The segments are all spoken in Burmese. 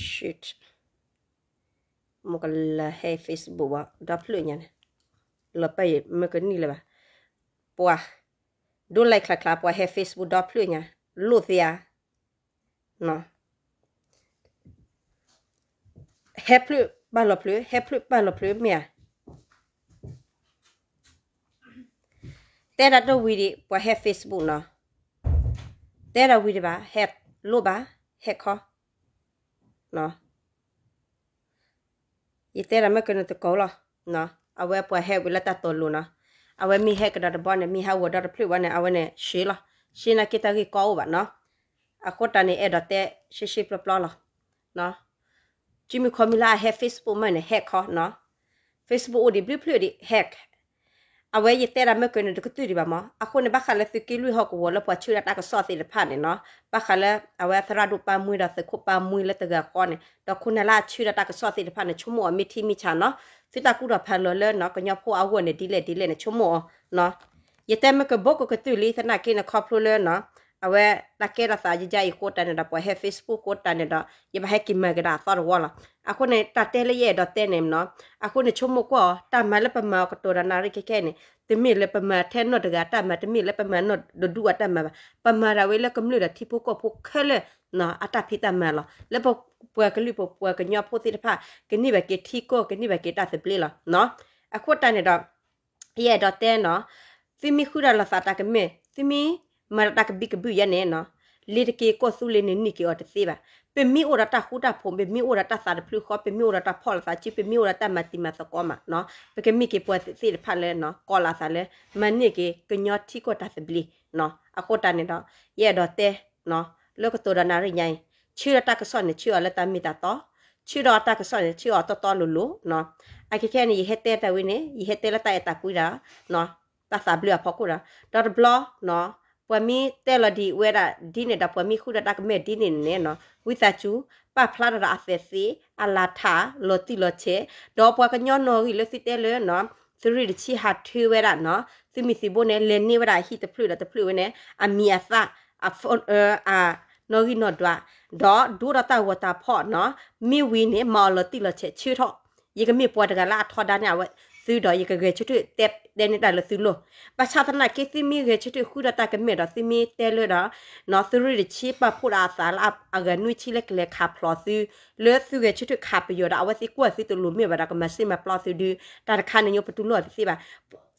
shit မကလဟဲ Facebook ဘာဒါဖလို့ညာနေလပယ်မကနီလပါပွာ don't like ခလာပွာဟဲ Facebook ဒါဖလို့ညာလို့သရနော်ဟဲဖလို့ဘာလို့ဖလို့ဟဲဖလို့ဘာလို့ဖလို့မြာတဲ့ရတော့ဝီဒီပွာဟဲ Facebook နော်တဲ့ရဝီဒီပါဟဲလို့ပါဟဲခေါ် nó y tế là mấy cái nó tự cố lo nó à về bữa hè với là ta tổ luôn nó à về mi hè cái đó bọn này mi hao đó plu bọn này à về này xí lo xí là kita cái cố bạn nó à khốt ta này ở tế xí xí plu plu lo nó chỉ mi có mi là hè Facebook mà này hack họ nó Facebook đi plu plu đi hack အဝဲရတဲ့ရမကွနေတကတူရီပါမအခုနေဘခလသကီလူဟောကဝလပချူရတာကစောတိလဖာနေနော်ဘခလအဝဲသရဒုပမွေရသခုပမွေလတကကောနေတခုနလာချူရတာကစောတိလဖာနေချုံမောမိတိမိချာနော်သစ်တကူတော့ဖန်လော်လဲနော်ကညဖိုးအဝဲနေဒီလက်ဒီလက်နေချုံမောနော်ရတဲ့မကဘောကကတူလီသနာကိနခေါပလိုလဲနော် awe la kera sa ji jai ko ta ne da po he facebook ko ta ne da ye ba he ki ma ga da sa ro wala ako ne ta te le ye da te ne no ako ne chomo ko ta ma le pa ma ko to ra na ri ke ke ne te mi le pa ma the no da ga ta ma te mi le pa ma no do du ta ma pa ma ra we le kam le da ti po ko po ke le na ata phi ta ma la le po po ke lu po po ke nya po ti da pa ke ni ba ke ti ko ke ni ba ke ta se ple la no ako ta ne da ye da te no သိမိခုရလာတာကမေသိမိမရတာကဘိကဘူးရနေနော်လေတကေကောဆူလေနေနိကေော်တစီပါပေမီအိုရတာခူတာဖုံပေမီအိုရတာစာဖလူခောပေမီအိုရတာဖောလစာချိပေမီအိုရတာမတိမစကောမနော်ပေကမီကေပွတ်စီဖလဲနော်ကောလာစာလဲမနိကေကညောတိကောတာစဘလီနော်အခေါ်တာနေတော့ရဲ့တော့တဲနော်လောကတောဒနာရိညာချီရတာကဆောနေချီရလတာမီတာတော့ချီရတာကဆောနေချီရတော့တော်လို့လို့နော်အခေခဲနေရဟတဲ့တဝင်းနေရဟတဲ့လတာတာကွီတာနော်တာစာဘလီအဖောက်ကူတာတော့ဘလောနော်ပွမ်မီတဲလဒီဝဲတာဒီနေတာပွမ်မီခုဒတာကမဲဒီနေနဲနော်ဝိသချူပဖလာတာအဖက်စီအလာထာလောတိလောချေဒေါ်ပွားကညောနော်ရီလစီတဲလဲနော်သူရီချီဟာထွေးဝဲတာနော်သူမီစီဘိုနဲ့လဲနေဝဲတာဟီတဖလူတာတဖလူဝဲနဲ့အမီအသအဖုန်အာ နော်ရီနော်ဒွာဒေါ်ဒူရတာဝတာဖော့နော်မီဝီနဲ့မော်လတိလောချေချီထော့ရေကမီပွားတကလာထော်တာညာဝဲซื้อดอยกะเกชุดเต็บเดนได้ละซื้อโลประชาธนาเคซิมีเกชุดคู่ดตากันเมดซิมีเตเลยดอนอซื้อริชีปะพูดอาสาลอับอากนุชิเล็กเล็กคาพลอซื้อเลือซื้อเกชุดคาปโยดาวซิกัวซิตุลุมีบดากมาซิมาปลอซื้อดือตาคันนยประตูลอซิบะ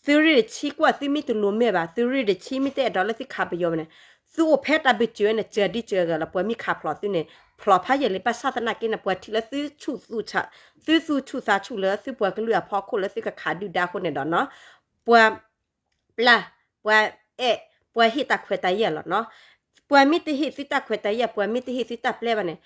ซื้อริชีกัวซิมีตุลุมีบะซื้อริชีมีเตดอลซิคาปโยเนี่ยสู้เพชรอาบิจือเนี่ยเจอดิเจอกันแล้วปวยมีขาพลอดตัวเนี่ยพลอดพายเลยปัสสาวะนักกินนะปวยทีละซื้อชูสู้ชะซื้อสู้ชูสาชูเลยซื้อปวยก็เหลือพอคนแล้วซื้อกับขาดูดาคนเนี่ยดอนเนาะปวยละปวยเอ๊ะปวยฮิตาเควตายเยหรอเนาะปวยมิติฮิติตาเควตายเยปวยมิติฮิติตาเปลวเนี่ย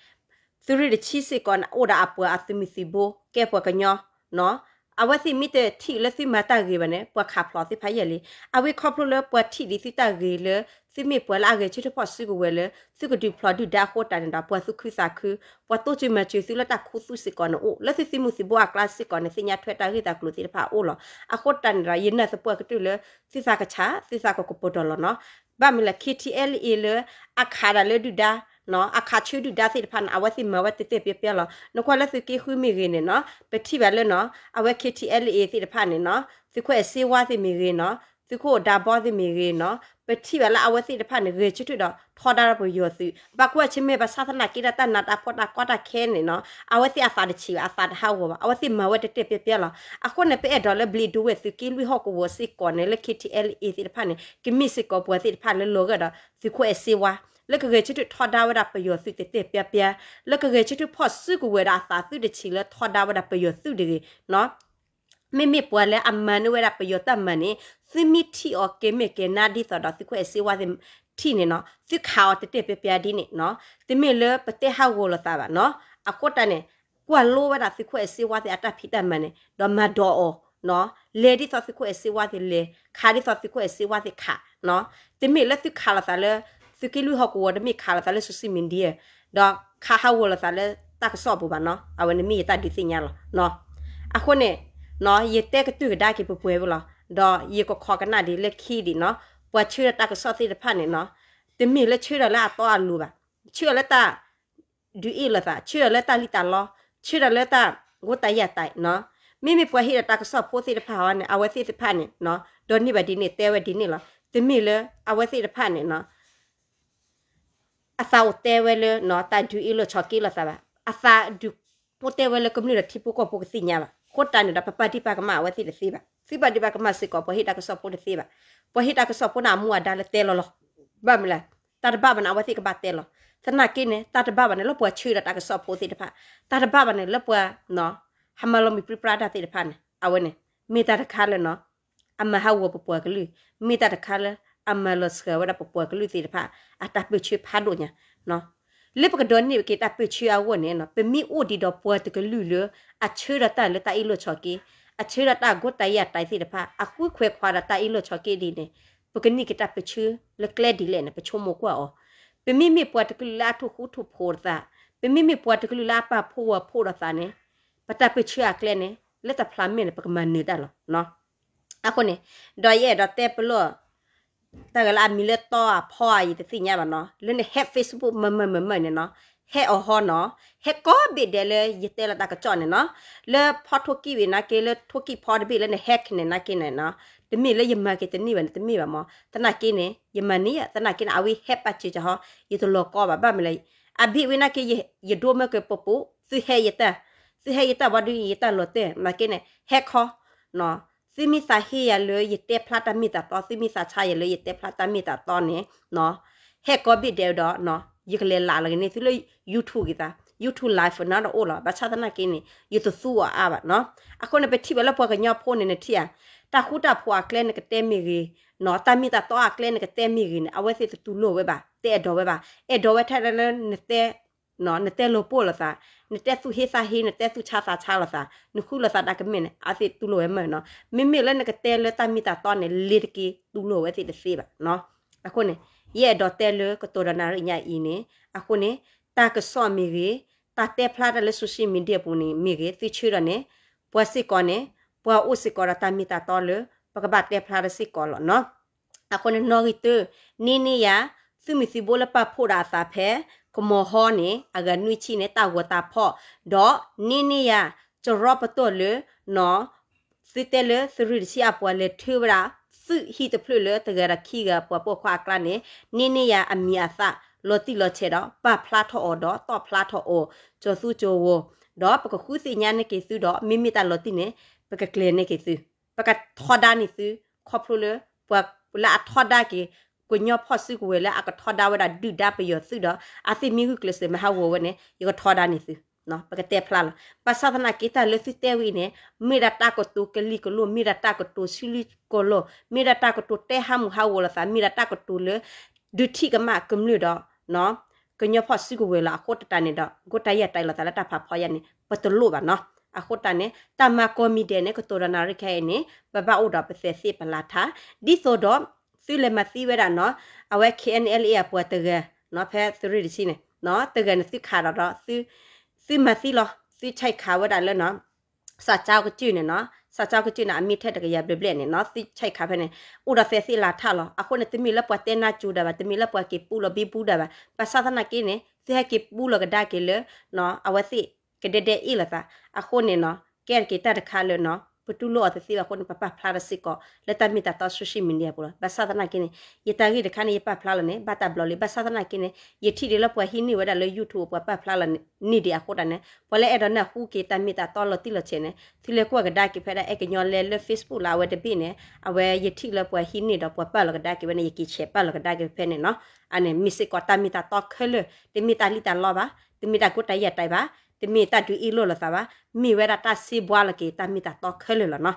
ซื้อเรื่องชีสิก่อนโอดาปวยอัตมิสิโบแกปวยกันเนาะเนาะအဝစီမီတတီလစီမတာဂေဘနဲ့ပွားခါဖလောစီဖိုင်ရလီအဝေခေါပလိုလပွားတီဒီစီတာဂေလစီမီပွာလာဂေချစ်တပတ်စီကိုဝဲလစီကဒီဖလောဒူဒါခိုတန်ဒါပွားစုခိစာခုပွားတိုချီမချီစီလတာခုစုစီကောနိုလစီစီမူစီဘွာကလစီကောနစီညာထွဲတာဂေတာကလိုတီဖာအိုလအခိုတန်ရာယင်းနစပွားကတူလစီစာကချာစီစာကကိုပိုတော်လနော်ဘာမီလာ KTL လေအခါရလေဒူဒါနော်အခါချူဒူဒါသိတဖန်အဝသိမဝတိတေပြပြလောနခွာလက်စကေခွေမီရင်းနော်ပတိပဲလဲနော်အဝက် KTLA သိတဖန်နော်သခွဲစေဝသိမီရင်းနော်သခွဒါဘောသိမီရင်းနော်ပတိပဲလဲအဝသိတဖန်ရေချွတ်တော့ထော်ဒါရပူယောသိဘကွာချင်းမေဘသာသနာကိရတနာတာဖောတာကောတာခဲနေနော်အဝသိအဖာတချီအဖာတဟောဘအဝသိမဝတတေပြပြလောအခုနေပဲဒေါ်လာဘလီဒူဝဲသကိလူဟောကဝစီကောနယ် KTLA သိတဖန်ကိမီစကောပွာသိတဖန်လောကတော့သခွဲစေဝါလက်ကလေးချစ်တူထော်ဒါဝဒပယောစုတေတေပြပြလက်ကလေးချစ်တူဖော့စုကဝဒသာသူတချီလထော်ဒါဝဒပယောစုတေနော်မေမေပွာလဲအမန်ဝဲရပယောတမနီသမီတီအိုကေမေကေနာဒီသောဒသခွေစီဝါဒင်တီနေနော်သခါတတေပြပြဒီနေနော်တမေလပတေဟာဝလတာပါနော်အကောတနေကွာလိုဝဲတာသခွေစီဝါဒအတဖိတမနီဒမဒောအောနော်လေဒီသောသခွေစီဝါဒလေခါဒီသောသခွေစီဝါဒခါနော်တမေလသခါလာတာလဲသူကလူဟကူဝဒမိခါလာတလဲဆူစီမင်ဒီဒေါခါဟာဝလာတလဲตักสอบบุบันเนาะเอาวันมีตัดดิสิญาลเนาะอะคนเนี่ยเนาะเยเตกตื่นได้กี่ปวยบุลดอเยก็คอกันหน้าดีเล็กขี้ดีเนาะปวดชื่อตักสอบที่พันเนี่ยเนาะแต่มีและชื่อละตัวอันรูแบบชื่อละตาดูอีละตาชื่อละตาลิตาลอชื่อละตากูตายาตายเนาะมีมีปวดที่ตักสอบพูดที่พันเนี่ยเอาไว้ที่พันเนี่ยเนาะโดนนี่แบบดีเนี่ยเตะไว้ดีเนี่ยเหรอแต่มีเลยเอาไว้ที่พันเนี่ยเนาะอาซาอุเตเวลเนาะแต่ดูอีโลช็อกกี้ละซะบะอาซาดูโปเตเวลก็มีระที่ปุกปุกสิญาบะโคตรเนี่ยดับปะปะที่ปากมาว่าสิเดสิบะสิบะที่ปากมาสิกอพอฮิตาก็สอบปุสิบะพอฮิตาก็สอบปุนามัวดาละเตลลอบะมละตัดบะบันเอาว่าสิกบะเตลอสนากินเนี่ยตัดบะบันเนี่ยลบปัวชื่อละตาก็สอบปุสิเดพะตัดบะบันเนี่ยลบปัวเนาะฮัมมาลมีปริปราดาสิเดพะเนี่ยเอาเนี่ยมีตาตะคาเลยเนาะအမဟာဝပပွားကလေးမိတာတခါလဲအမလစကဝဒပပွက်ကလူတီဖာအတပချေဖာဒိုညာနော်လေပကဒွန်နိကေတပချေအဝနေနော်ပမီအိုဒီတော့ပွက်တကလူလအချေရတန်လတအီလချော်ကေအချေရတဂုတ်တရတိုက်စီတဖာအခုခွဲခွာတအီလချော်ကေဒီနေပကနိကေတပချေလကလက်ဒီလေနပချုံမကွာအောပမီမီပွက်တကလူလာထုခုထုဖို့တာပမီမီပွက်တကလူလာပဖို့ဝဖို့ရတာနေပတပချေအကလဲနေလက်တဖလာမင်းပကမန်နေတာလောနော်အခုနေဒွေရဒတဲပလောแต่ก็ลามีเลือดต่อพ่ออีแต่สิ่งนี้บ้านเนาะเรื่องในแฮปเฟซบุ๊กมันมันมันมันเนาะแฮออฮอนเนาะแฮก็บิดเดเลยยึดเตละตากระจอนเนาะเลือพอทุกี้วินะเกเลือทุกี้พอดบิดเลือในแฮกเนี่ยนะเกเนี่ยเนาะတမီလေယမကေတနီဗန်တမီဗမောတနာကိနေယမနီယတနာကိနအဝိဟက်ပတ်ချီချဟယတလောကောဘဗမလေအဘိဝိနာကေယဒိုမကေပပူသဟေယတသဟေယတဝဒိယတလောတေမကိနေဟက်ခောနော်ซิมิสาเฮียเลยยเตพลาตามิตาตอซิมิสาชายเลยยเตพลาตามิตาตอนเนี่ยเนาะเฮก็บิเดียวดอเนาะยิกเลลาเลยนี่สิเลย YouTube กีตา YouTube live นะတော့လာဘာသာတနာကင်းနေ YouTube ဆိုအာပါနော်အခုနေပဲထိပဲလောက်ပွားကညော့ဖို့နေနေထိရတာခုတာဖွာကလဲနေကတဲမီကြီးနော်တာမီတာတော့ကလဲနေကတဲမီကြီးနေအဝဲစစ်တူလို့ပဲပါတဲ့တော့ပဲပါအဲ့တော့ပဲထက်တယ်နေတဲ့နော်နတဲ့လိုပို့လာစာနတဲ့သူဟေးစာဟေးနတဲ့သူချာစာချာလာစာနခုလာစာဒါကမင်းအစစ်သူလိုဝဲမယ်နော်မင်းမလည်းနကတဲ့လဲတာမီတာတော့နေလစ်ကီသူလိုဝဲစစ်တစေးပါနော်အခုနေရဲ့ဒေါ်တဲလကတော်နာရညာအင်းနေအခုနေတာကဆော့မီရီတာတဲ့ဖလာတလဲဆူရှိမီဒီပူနေမီရီသိချွရနေပွားစစ်ကောနေပွားဥစစ်ကောရတာမီတာတော့လေပကပတ်တဲ့ဖလာရစစ်ကောလောနော်အခုနေနော်ရီတနီနီယာသူမီစီဘောလပဖို့ရာစာဖဲကမောဟောနေအကနွိချိနေတာဝတာဖော့ဒေါနိနိယာจรอปตัวเลยนอสิเตเลสรุดิอาปวเลทืบราสึฮีตพลุเลตกระขี้กะปวปวควากลาเนนี่นี่ยาอมีอาสะลอติลอเชดอปะพลาทออดอตอพลาทอโอจอสุโจโวดอปะกคุสิญาเนเกสุดอมิมิตาลอติเนปะกะเกลเนเกสุปะกะทอดานิสุขอพลุเลปวปละทอดาเกကိုညော့ဖော့စုကိုလည်းအကထော်ဒါဝဒဒူဒါပယောစုတော့အသိမီကုကလစ်မဟာဝဝနဲ့ယောထော်ဒါနေစုနော်ပကတဲ့ဖလာပါသနာကိတာလစ်တဲဝိနေမိရတာကတူကလီကလိုမိရတာကတူဆီလီကလိုမိရတာကတူတဲဟာမဟာဝလာမိရတာကတူလေဒုတိကမကမလူတော့နော်ကညော့ဖော့စုကိုလည်းအခေါ်တတနေတော့ကိုတရတိုင်လာတာဖဖော်ရနေပတလို့ပါနော်အခုတနဲ့တမကောမီတဲ့နဲ့ကတိုရနာရခဲနဲ့ဘဘအိုဒါပစေစီပလာတာဒီဆိုတော့သူလေမသိဝဲတာနော်အဝဲ KNLA အပေါ်တကနော်ဖဲသူရီစီနေနော်တကနသိခါတော့သူသူမသိလို့သူချိုက်ခါဝဲတာလဲနော်စာချောက်ကကျွနေနော်စာချောက်ကကျွနေအမိထက်တကရပြပြနေနော်သူချိုက်ခါဖဲနေဥဒဖဲစီလာထလို့အခုနေတမီလက်ပွက်တဲနာကျူတာပါတမီလက်ပွက်ကေပူလို့ဘီပူတာပါပသသနာကိနေသူဟကေပူလို့ကဒါကေလဲနော်အဝဲစီကဒဒဲအီလာတာအခုနေနော်ကဲကေတာတခါလဲနော်ပတူလောအသီဘကွန်ပပဖလာရစီကောလက်တမီတတဆူရှိမင်းရပူလာဘာသာဒနာကိနေယတရီဒခနီပဖလာလနေဘာတာဘလလေဘာသာဒနာကိနေယတီရလပွားဟိနီဝဒါလေ YouTube ပွားပဖလာလနီဒီအခေါ်တနေပလေအဒနာဟူကေတမီတတော်လတိလချေနေသီလေကွာကဒါကိဖဲဒါအကညောလေလေ Facebook လာဝဒပိနေအဝဲယတီလပွားဟိနီတော့ပွားပလကဒါကိဝနေယကိချေပလကဒါကိဖဲနေနော်အနေမစ်စကောတမီတတော်ခဲလေတမီတလီတလောပါတမီတကိုတိုင်ရတိုင်ပါတမီတတူအီလိုလသဘာမိဝဲရတာစီဘွာလကေတမီတတော့ခဲလလနော်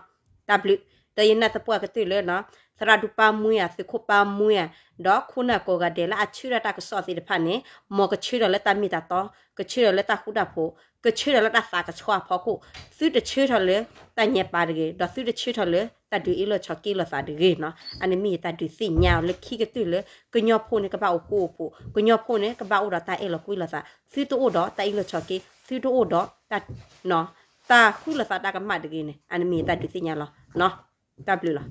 W တယနသပွားကတိလေနော်သရဒူပါမွေသခုပါမွေဒေါခုနာကိုကဒဲလာအချူရတာကစောစီတဖနဲ့မောကချူရလက်တမီတတော့ကချူရလက်တခုတာဖို့ကချူရလက်တစာကချွာဖို့ခုသူတချူထလေတညက်ပါတကေဒေါသူတချူထလေตัดดูอีลช็อกกี้ละสาดือเนาะอันนี้มีตัดดูสียาวเลยขี้กระตุ้นเลยก็ย่อพูนกระเป๋าโกปูก็ย่อพูนกระเป๋าอุดตาเอละคุยละสาซื้อตัวอุดตาอีลช็อกกี้ซื้อตัวอุดตัดเนาะตาคุยละสาตากระมาดดือเนี่ยอันนี้มีตัดดูสียาวเนาะเนาะตับลือเนาะ